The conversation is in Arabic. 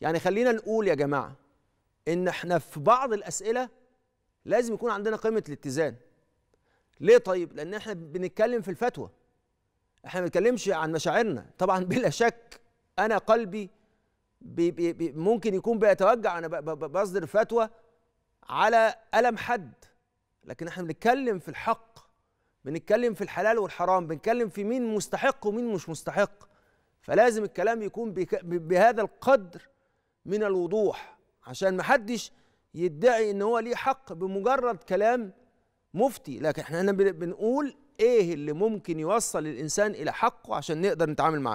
يعني خلينا نقول يا جماعه ان احنا في بعض الاسئله لازم يكون عندنا قيمه الاتزان ليه طيب لان احنا بنتكلم في الفتوى احنا ما بنتكلمش عن مشاعرنا طبعا بلا شك انا قلبي بي بي بي ممكن يكون بيتوجع انا بصدر فتوى على الم حد لكن احنا بنتكلم في الحق بنتكلم في الحلال والحرام بنتكلم في مين مستحق ومين مش مستحق فلازم الكلام يكون بهذا القدر من الوضوح عشان محدش يدعي ان هو ليه حق بمجرد كلام مفتي لكن احنا هنا بنقول ايه اللي ممكن يوصل الانسان الى حقه عشان نقدر نتعامل معاه